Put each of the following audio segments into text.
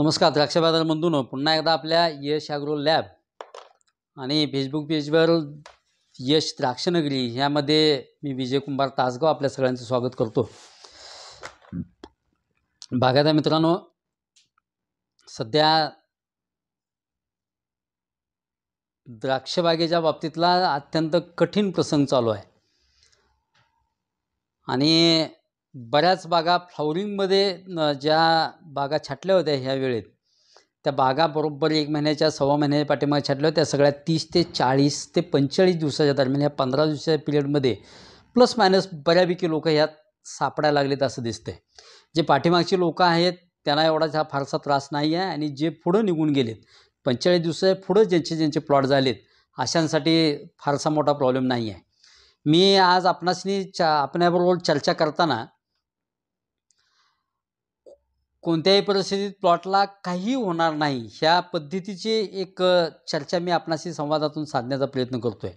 नमस्कार द्राक्ष बाजारमधून पुन्हा एकदा आपल्या यश ॲग्रो लॅब आणि फेसबुक पेजवर यश द्राक्षनगरी ह्यामध्ये मी विजय कुंभार तासगाव आपल्या सगळ्यांचं स्वागत करतो बागायता मित्रांनो सध्या द्राक्षबागेच्या बाबतीतला अत्यंत कठीण प्रसंग चालू आहे आणि बऱ्याच बागा फ्लॉवरिंगमध्ये ज्या बागा छाटल्या होत्या ह्या वेळेत त्या बागा बरोबर एक महिन्याच्या सव्वा महिन्याच्या पाठीमागे छाटल्या होत्या सगळ्या तीस ते चाळीस ते पंचेचाळीस दिवसाच्या दरम्यान ह्या पंधरा दिवसाच्या पिरियडमध्ये प्लस मायनस बऱ्यापैकी लोकं ह्यात सापडायला लागलेत असं दिसतंय जे पाठीमागची लोकं आहेत त्यांना एवढा हा फारसा त्रास नाही आहे आणि जे पुढं निघून गेलेत पंचेचाळीस दिवसाच्या पुढं ज्यांचे ज्यांचे प्लॉट झालेत अशांसाठी फारसा मोठा प्रॉब्लेम नाही आहे मी आज आपणासनी चा आपल्याबरोबर चर्चा करताना कोणत्याही परिस्थितीत प्लॉटला काही होणार नाही ह्या पद्धतीची एक चर्चा मी आपणाशी संवादातून साधण्याचा प्रयत्न करतो आहे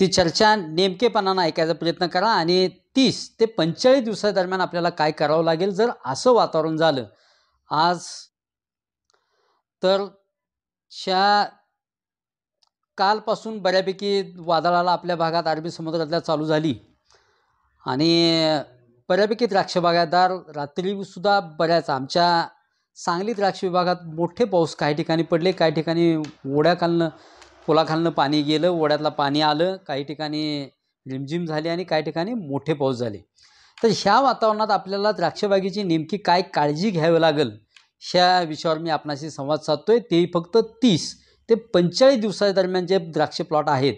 ती चर्चा नेमकेपणानं ऐकायचा प्रयत्न करा आणि तीस ते पंचेचाळीस दिवसादरम्यान आपल्याला काय करावं लागेल जर असं वातावरण झालं आज तर च्या कालपासून बऱ्यापैकी वादळाला आपल्या भागात अरबी समुद्रातल्या चालू झाली आणि बऱ्यापैकी द्राक्ष बागायतदार रात्रीसुद्धा बऱ्याच आमच्या सांगली द्राक्ष विभागात मोठे पाऊस काही ठिकाणी पडले काही ठिकाणी ओढ्या खालनं पाणी गेलं ओढ्यातला पाणी आलं काही ठिकाणी रिमझिम झाले आणि काही ठिकाणी मोठे पाऊस झाले तर ह्या वातावरणात आपल्याला द्राक्षबागेची नेमकी काय काळजी घ्यावी लागेल ह्या विषयावर मी आपणाशी संवाद साधतो आहे फक्त तीस ते पंचेचाळीस दिवसादरम्यान जे द्राक्ष प्लॉट आहेत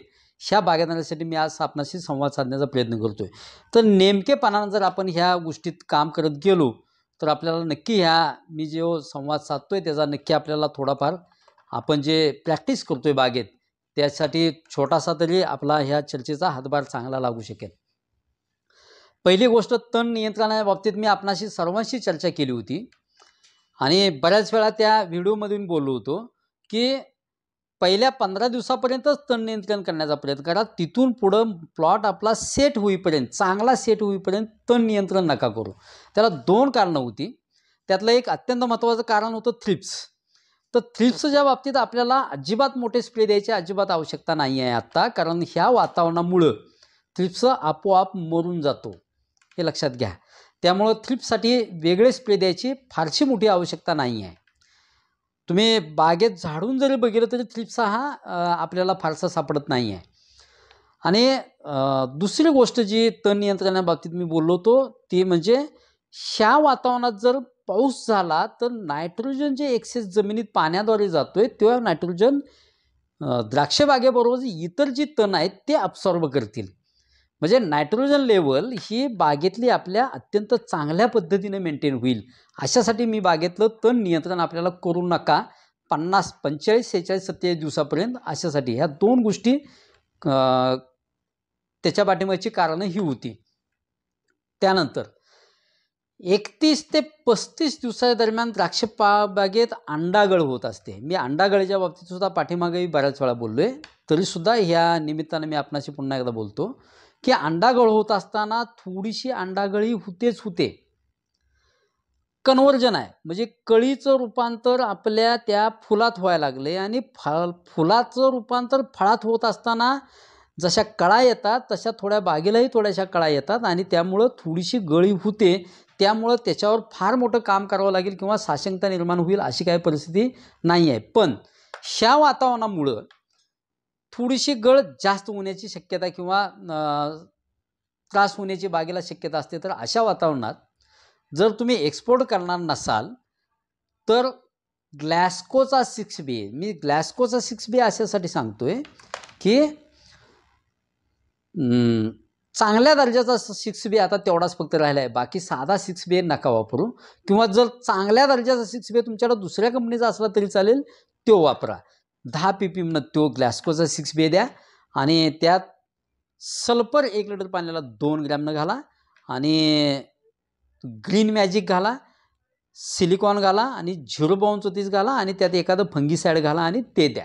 ह्या आणण्यासाठी मी आज आपणाशी संवाद साधण्याचा प्रयत्न करतो आहे तर नेमकेपणानं जर आपण ह्या गोष्टीत काम करत गेलो तर आपल्याला नक्की ह्या मी जो संवाद साधतो आहे त्याचा नक्की आपल्याला थोडाफार आपण जे प्रॅक्टिस करतो आहे बागेत त्यासाठी छोटासा तरी आपला ह्या चर्चेचा हातभार चांगला लागू शकेल पहिली गोष्ट तण नियंत्रणाच्या बाबतीत मी आपणाशी सर्वांशी चर्चा केली होती आणि बऱ्याच वेळा त्या व्हिडिओमधून बोललो होतो की पहिल्या पंधरा दिवसापर्यंतच तण नियंत्रण करण्याचा प्रयत्न करा तिथून पुढं प्लॉट आपला सेट होईपर्यंत चांगला सेट होईपर्यंत तण नियंत्रण नका करू त्याला दोन कारणं होती त्यातलं एक अत्यंत महत्त्वाचं कारण होतं थ्रिप्स तर थ्रिप्सच्या बाबतीत आपल्याला अजिबात मोठे स्प्रे द्यायची अजिबात आवश्यकता नाही आहे आत्ता कारण ह्या वातावरणामुळं थ्रिप्स आपोआप मरून जातो हे लक्षात घ्या त्यामुळं थ्रिप्ससाठी वेगळे स्प्रे द्यायची फारशी मोठी आवश्यकता नाही आहे तुम्ही बागेत झाडून जरी बघितलं तरी थ्रिप्सा हा आपल्याला फारसा सापडत नाही आहे आणि दुसरी गोष्ट जी तण नियंत्रणाबाबतीत मी बोललो होतो ती म्हणजे ह्या वातावरणात जर पाऊस झाला तर नायट्रोजन जे एक्सेस जमिनीत पाण्याद्वारे जातो आहे तेव्हा नायट्रोजन द्राक्षबागेबरोबर इतर जी तण आहेत ते अब्सॉर्ब करतील म्हणजे नायट्रोजन लेवल ही बागेतली आपल्या अत्यंत चांगल्या पद्धतीने मेंटेन होईल अशासाठी मी बागेतलं तण नियंत्रण आपल्याला करू नका पन्नास पंचेचाळीस सेहेचाळीस सत्तेचाळीस दिवसापर्यंत अशासाठी ह्या दोन गोष्टी त्याच्या पाठिंबाची कारणं ही होती त्यानंतर एकतीस ते पस्तीस दिवसादरम्यान द्राक्ष पा बागेत अंडागळ होत असते मी अंडागळीच्या बाबतीत सुद्धा पाठीमागे बऱ्याच वेळा बोललो आहे तरीसुद्धा ह्या निमित्तानं मी आपणाशी पुन्हा एकदा बोलतो की अंडागळ होत असताना थोडीशी अंडागळी होतेच होते कन्वर्जन आहे म्हणजे कळीचं रूपांतर आपल्या त्या फुलात व्हायला लागले आणि फळ फुलाचं रूपांतर फळात होत असताना जशा कळा येतात तशा थोड्या बागेलाही थोड्याशा कळा येतात आणि त्यामुळं थोडीशी गळी होते त्यामुळं त्याच्यावर फार मोठं काम करावं लागेल किंवा साशंकता निर्माण होईल अशी काही परिस्थिती नाही आहे पण ह्या वातावरणामुळं थोडीशी गळ जास्त होण्याची शक्यता किंवा त्रास होण्याची बागेला शक्यता असते तर अशा वातावरणात जर तुम्ही एक्सपोर्ट करणार नसाल तर ग्लॅस्कोचा सिक्स बी मी ग्लॅस्कोचा सिक्स बी अशासाठी सांगतो आहे की चांगल्या दर्जाचा सिक्स बी आता तेवढाच फक्त राहिला आहे बाकी साधा सिक्स बी नका वापरू किंवा जर चांगल्या दर्जाचा सिक्स बी तुमच्याकडे दुसऱ्या कंपनीचा असला तरी चालेल तो वापरा दहा पी पी तो ग्लॅस्कोचा सिक्स बी द्या आणि त्यात सल्फर एक लिटर पाण्याला दोन ग्रॅमनं घाला आणि ग्रीन मॅजिक घाला सिलिकॉन घाला आणि झिरो बावन चौतीस घाला आणि त्यात एखादं फंगीसाईड घाला आणि ते द्या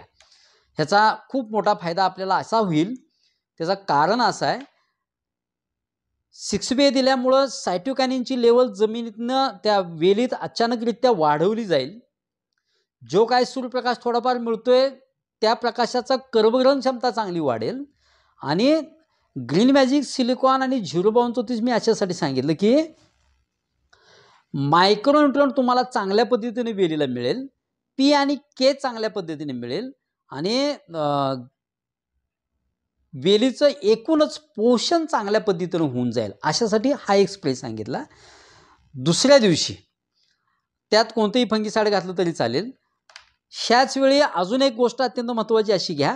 ह्याचा खूप मोठा फायदा आपल्याला असा होईल त्याचं कारण असं आहे सिक्स बे दिल्यामुळं सायटोकॅनिनची लेवल जमिनीतनं त्या वेलीत अचानकरित्या वाढवली जाईल जो काय सूर्यप्रकाश थोडाफार मिळतोय त्या प्रकाशाचा कर्मग्रहण क्षमता चांगली वाढेल आणि ग्रीन मॅजिक सिलिकॉन आणि झिरो बाउन मी अशासाठी सांगितलं की मायक्रो तुम्हाला चांगल्या पद्धतीने वेलीला मिळेल पी आणि के चांगल्या पद्धतीने मिळेल आणि वेलीचं एकूणच पोषण चांगल्या पद्धतीनं होऊन जाईल अशासाठी हा एक स्प्रे सांगितला दुसऱ्या दिवशी त्यात कोणतंही फंगीसाड घातलं तरी चालेल ह्याच वेळी अजून एक गोष्ट अत्यंत महत्त्वाची अशी घ्या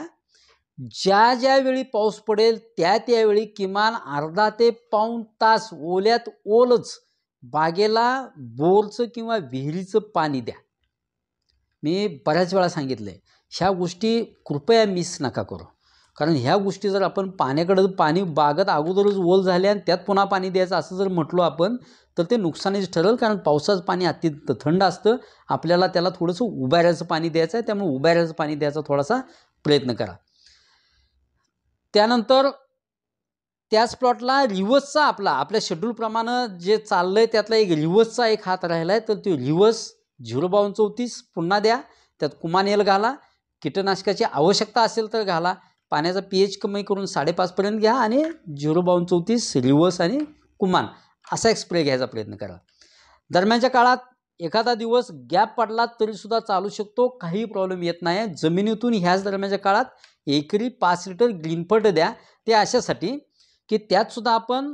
ज्या ज्या वेळी पाऊस पडेल त्या त्यावेळी किमान अर्धा ते पाऊण तास ओल्यात ओलच बागेला बोरचं किंवा विहिरीचं पाणी द्या मी बऱ्याच वेळा सांगितलंय ह्या गोष्टी कृपया मिस नका करू कारण ह्या गोष्टी जर आपण पाण्याकडं पाणी बागत अगोदरच ओल झाले आणि त्यात पुन्हा पाणी द्यायचं असं जर म्हटलो आपण तर ते नुकसानीच ठरेल कारण पावसाचं पाणी अत्यंत थंड असतं आपल्याला त्याला थोडंसं उभाऱ्याचं पाणी द्यायचं आहे त्यामुळे उभाऱ्याचं पाणी द्यायचा थोडासा प्रयत्न करा त्यानंतर त्याच प्लॉटला रिवर्सचा आपला आपल्या शेड्यूलप्रमाणे जे चाललं आहे त्यातला एक रिवर्सचा एक हात राहिला आहे तर तो रिवर्स झिरो बावन्न चौतीस पुन्हा द्या त्यात कुमानेल घाला कीटकनाशकाची आवश्यकता असेल तर घाला पाण्याचा पी एच कमी करून साडेपाचपर्यंत घ्या आणि झिरो बावन्न चौतीस रिवर्स आणि कुमान असा एक स्प्रे घ्यायचा प्रयत्न करा दरम्यानच्या काळात एखादा दिवस गॅप पडला तरीसुद्धा चालू शकतो काही प्रॉब्लेम येत नाही जमिनीतून ह्याच दरम्यानच्या काळात एकरी पाच लिटर ग्रीनफर्ट द्या ते अशासाठी की त्यातसुद्धा आपण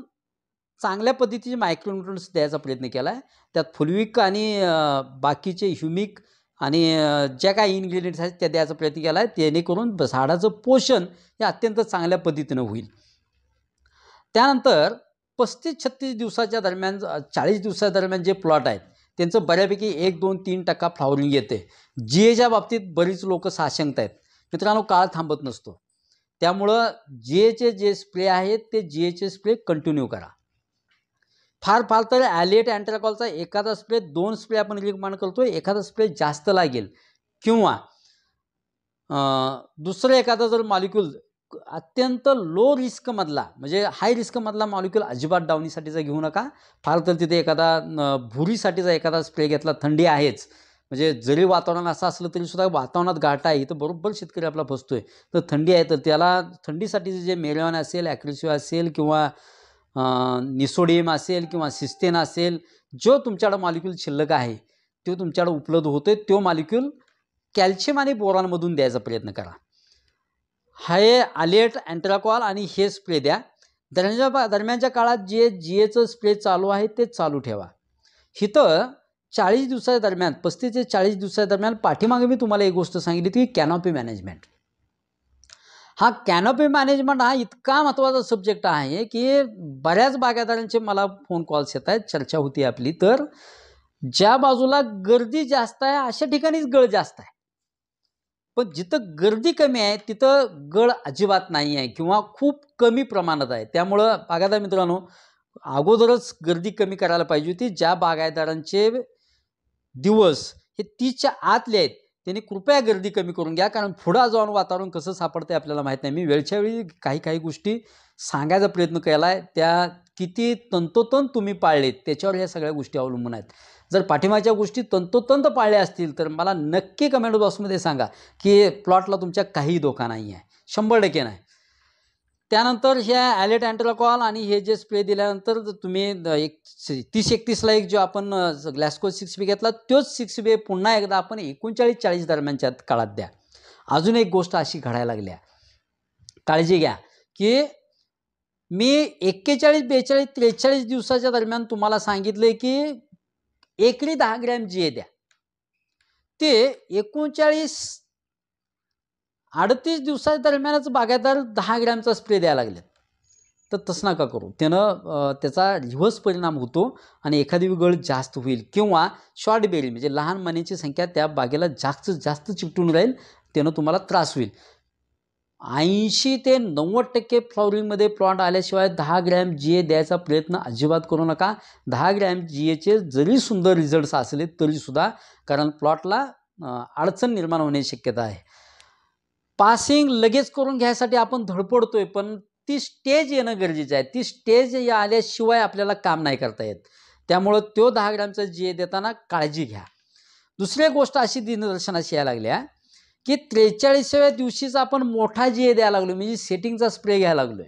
चांगल्या पद्धतीचे मायक्रोन्युट्रन्स द्यायचा प्रयत्न केला आहे त्यात फुलविक आणि बाकीचे ह्युमिक आणि ज्या काही इन्ग्रेडियंट्स आहेत त्या द्यायचा प्रयत्न केला आहे जेणेकरून झाडाचं पोषण हे अत्यंत चांगल्या पद्धतीनं होईल त्यानंतर पस्तीस छत्तीस दिवसाच्या दरम्यान चाळीस दिवसादरम्यान जे प्लॉट आहेत त्यांचं बऱ्यापैकी एक दोन तीन टक्का फ्लावरिंग येते जी एच्या बाबतीत बरीच लोक साशंकत आहेत मित्रांनो काळ थांबत नसतो त्यामुळं जी एचे जे स्प्रे आहेत ते जी एचे स्प्रे कंटिन्यू करा फार फार तर ॲलिएट अँटरकॉलचा एखादा स्प्रे दोन स्प्रे आपण रिकमांड करतो एखादा स्प्रे जास्त लागेल किंवा दुसरं एखादा जर मॉलिक्यूल अत्यंत लो रिस्कमधला म्हणजे हाय रिस्कमधला मॉलिक्यूल अजिबात डावणीसाठीचा घेऊ नका फार तर तिथे एखादा भुरीसाठीचा एखादा स्प्रे घेतला थंडी आहेच म्हणजे जरी वातावरण असं असलं तरी सुद्धा वातावरणात गाठा आहे तर बरोबर शेतकरी आपला फसतोय तर थंडी आहे तर त्याला थंडीसाठी जे मेलवान असेल ॲक्रेसिव्ह असेल किंवा निसोडियम असेल किंवा सिस्टेन असेल जो तुमच्याकडं मॉलिक्यूल शिल्लक आहे तो तुमच्याकडं उपलब्ध होतो आहे तो मॉलिक्यूल कॅल्शियम आणि बोरॉनमधून द्यायचा प्रयत्न करा हाय आलेट अँट्राकॉल आणि हे स्प्रे द्या दरम्यानच्या दरम्यानच्या काळात जे जी एचं स्प्रे चालू आहे ते चालू ठेवा हिथं चाळीस दिवसादरम्यान दरम्यान पस्तीस ते चाळीस दिवसाच्या दरम्यान पाठीमागे मी तुम्हाला एक गोष्ट सांगितली ती कॅनॉपी मॅनेजमेंट हा कॅनोपी मॅनेजमेंट हा इतका महत्त्वाचा सब्जेक्ट आहे की बऱ्याच बागायदारांचे मला फोन कॉल्स येत आहेत चर्चा होती आपली तर ज्या बाजूला गर्दी जास्त आहे अशा ठिकाणीच गळ जास्त आहे पण जिथं गर्दी कमी आहे तिथं गळ अजिबात नाही आहे किंवा खूप कमी प्रमाणात आहे त्यामुळं बागायदार मित्रांनो अगोदरच गर्दी कमी करायला पाहिजे होती ज्या बागायतदारांचे दिवस हे तीच्या आतले आहेत त्यांनी कृपया गर्दी कमी करून घ्या कारण पुढं जाऊन वातावरण कसं सापडतं आपल्याला माहीत नाही मी वेळच्या वेळी काही काही गोष्टी सांगायचा प्रयत्न केला आहे त्या किती तंतोतंत तुम्ही पाळलेत त्याच्यावर ह्या सगळ्या गोष्टी अवलंबून आहेत जर पाठिंबाच्या गोष्टी तंतोतंत पाळल्या असतील तर मला नक्की कमेंट बॉक्समध्ये सांगा की प्लॉटला तुमच्या काही धोका नाही आहे शंभर टक्के नाही त्यानंतर ह्या ॲलेट कॉल आणि हे जे स्प्रे दिल्यानंतर तुम्ही एक तीस एकतीसला एक जो आपण ग्लॅस्को सिक्स बी घेतला तोच सिक्स बी पुन्हा एकदा आपण एकोणचाळीस चाळीस दरम्यानच्या काळात द्या अजून एक गोष्ट अशी घडायला लागल्या काळजी घ्या की मी एक्केचाळीस बेचाळीस त्रेचाळीस दिवसाच्या दरम्यान तुम्हाला सांगितले की एकरी दहा ग्रॅम जी ए द्या ते एकोणचाळीस अडतीस दिवसाच्या दरम्यानच बागायतदार दहा ग्रॅमचा स्प्रे द्यायला लागलेत तर तसं नका करू त्यानं त्याचा रिव्हर्स परिणाम होतो आणि एखादी गळ जास्त होईल किंवा शॉर्ट बेरी म्हणजे लहान मानेची संख्या त्या बागेला जास्त जास्त चिपटून राहील त्यानं तुम्हाला त्रास होईल ऐंशी ते नव्वद टक्के फ्लॉवरिंगमध्ये प्लॉट आल्याशिवाय दहा ग्रॅम जी ए द्यायचा प्रयत्न अजिबात करू नका दहा ग्रॅम जी एचे जरी सुंदर रिझल्ट्स असले तरीसुद्धा कारण प्लॉटला अडचण निर्माण होण्याची शक्यता आहे पासिंग लगेच करून घ्यायसाठी आपण धडपडतोय पण ती स्टेज येणं गरजेचं आहे ती स्टेज आल्याशिवाय आपल्याला काम नाही करता येत त्यामुळं तो दहा ग्रॅमचा जे देताना काळजी घ्या दुसरी गोष्ट अशी दिनदर्शनाशी यायला लागल्या की त्रेचाळीसाव्या दिवशीचा आपण मोठा जे द्यायला लागलो म्हणजे सेटिंगचा स्प्रे घ्यायला लागलो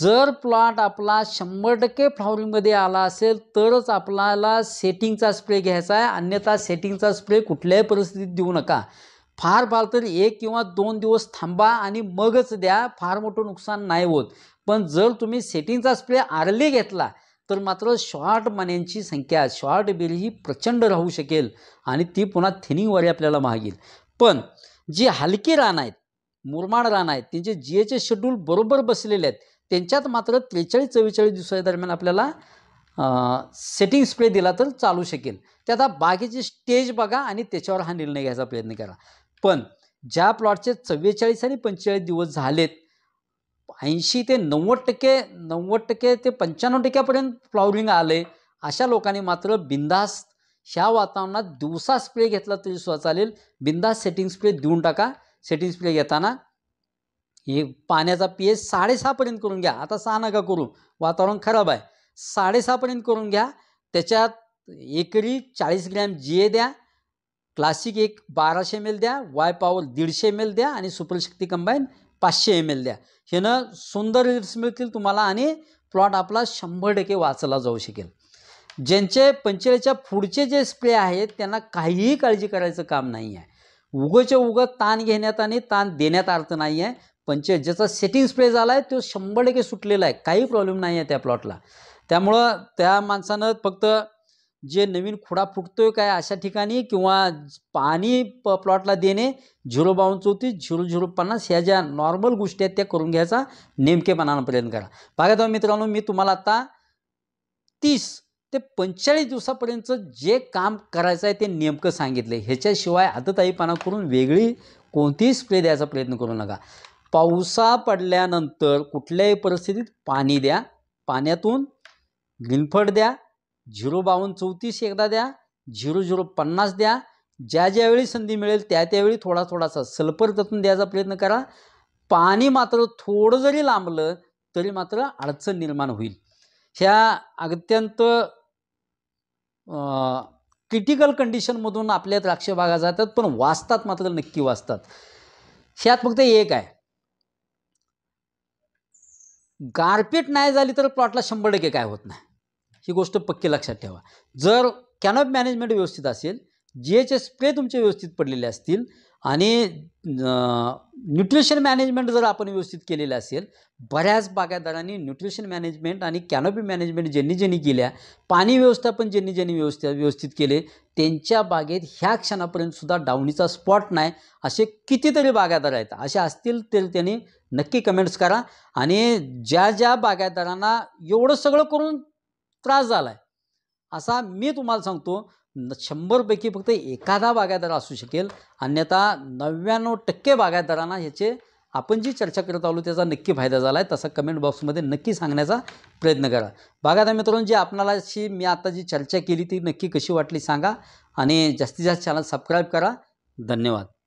जर प्लॉट आपला शंभर टक्के फ्लॉवरिंगमध्ये आला असेल तरच आपल्याला सेटिंगचा स्प्रे घ्यायचा आहे अन्यथा सेटिंगचा स्प्रे कुठल्याही परिस्थितीत देऊ नका फार फार तर एक किंवा दोन दिवस थांबा आणि मगच द्या फार मोठं नुकसान नाही होत पण जर तुम्ही सेटिंगचा स्प्रे आरले घेतला तर मात्र शॉर्ट मान्यांची संख्या शॉर्ट बिल ही प्रचंड राहू शकेल आणि ती पुन्हा थिनिंगवर आपल्याला मागेल पण जी हलकी रान आहेत मुरमाड रान आहेत त्यांचे जी एचे शेड्यूल बरोबर बसलेले आहेत त्यांच्यात मात्र त्रेचाळीस चव्वेचाळीस दिवसादरम्यान आपल्याला सेटिंग स्प्रे दिला तर चालू शकेल ते आता बाकीची स्टेज बघा आणि त्याच्यावर हा निर्णय घ्यायचा प्रयत्न करा पण ज्या प्लॉटचे चव्वेचाळीस आणि पंचेचाळीस दिवस झालेत ऐंशी ते नव्वद टक्के नव्वद टक्के ते पंच्याण्णव टक्क्यापर्यंत फ्लॉवरिंग आले अशा लोकांनी मात्र बिंदास ह्या वातावरणात दिवसा स्प्रे घेतला तरी सुद्धा चालेल बिंदास सेटिंग स्प्रे देऊन टाका सेटिंग स्प्रे घेताना हे पाण्याचा पी एच साडेसहापर्यंत करून घ्या आता सहा नका करू वातावरण खराब आहे साडेसहापर्यंत करून घ्या त्याच्यात एकरी चाळीस ग्रॅम ए द्या क्लासिक एक बाराशे एम एल द्या वाय पावर दीडशे एम एल द्या आणि सुपरशक्ती कंबाईन पाचशे एम एल द्या ह्यानं सुंदर रिल्स मिळतील तुम्हाला आणि प्लॉट आपला शंभर टक्के वाचला जाऊ शकेल ज्यांचे पंचेळीच्या पुढचे जे स्प्रे आहेत त्यांना काहीही काळजी करायचं काम नाही आहे उगंच्या उगं ताण घेण्यात आणि ताण देण्यात अर्थ नाही आहे पंचे ज्याचा सेटिंग स्प्रे झाला आहे तो शंभर टक्के सुटलेला आहे काही प्रॉब्लेम नाही आहे त्या प्लॉटला त्यामुळं त्या माणसानं फक्त जे नवीन खुडा फुटतोय काय अशा ठिकाणी किंवा पाणी प प्लॉटला देणे झिरो बावन्न चौतीस झिरो झिरो पन्नास ह्या ज्या नॉर्मल गोष्टी आहेत त्या करून घ्यायचा नेमकेपणानं प्रयत्न करा बघा मित्रांनो मी तुम्हाला आता तीस ते पंचेचाळीस दिवसापर्यंत जे काम करायचं आहे ते नेमकं सांगितलं आहे ह्याच्याशिवाय आदताईपणा करून वेगळी कोणतीही स्प्रे द्यायचा प्रयत्न करू नका पावसा पडल्यानंतर कुठल्याही परिस्थितीत पाणी द्या पाण्यातून ग्रीनफड द्या झिरो बावन्न चौतीस एकदा द्या झिरो झिरो पन्नास द्या ज्या ज्यावेळी संधी मिळेल त्या त्यावेळी थोडा थोडासा सल्फर ततून द्यायचा प्रयत्न करा पाणी मात्र थोडं जरी लांबलं तरी मात्र अडचण निर्माण होईल ह्या अत्यंत क्रिटिकल कंडिशनमधून आपल्या द्राक्ष बागा जातात पण वाचतात मात्र नक्की वाचतात ह्यात फक्त एक आहे गारपीट नाही झाली तर प्लॉटला शंभर टक्के काय होत नाही ही गोष्ट पक्की लक्षात ठेवा जर कॅनॉप मॅनेजमेंट व्यवस्थित असेल जी एच स्प्रे तुमचे व्यवस्थित पडलेले असतील आणि न्यूट्रिशन मॅनेजमेंट जर आपण व्यवस्थित केलेलं असेल बऱ्याच बागायतदारांनी न्यूट्रिशन मॅनेजमेंट आणि कॅनॉपी मॅनेजमेंट ज्यांनी ज्यांनी केल्या पाणी व्यवस्थापन ज्यांनी ज्यांनी व्यवस्थित व्यवस्थित केले त्यांच्या बागेत ह्या क्षणापर्यंतसुद्धा डावणीचा स्पॉट नाही असे कितीतरी बागायतदार आहेत असे असतील तर त्यांनी नक्की कमेंट्स करा आणि ज्या ज्या बागायतदारांना एवढं सगळं करून त्रास झाला आहे असा मी तुम्हाला सांगतो शंभरपैकी फक्त एखादा बागायदार असू शकेल अन्यथा नव्याण्णव टक्के बागायतदारांना ह्याचे आपण जी चर्चा करत आलो त्याचा नक्की फायदा झाला आहे तसा कमेंट बॉक्समध्ये नक्की सांगण्याचा प्रयत्न करा बागायदा मित्रांनो जी आपणालाशी मी आता जी चर्चा केली ती नक्की कशी वाटली सांगा आणि जास्तीत जास्त चॅनल सबस्क्राईब करा धन्यवाद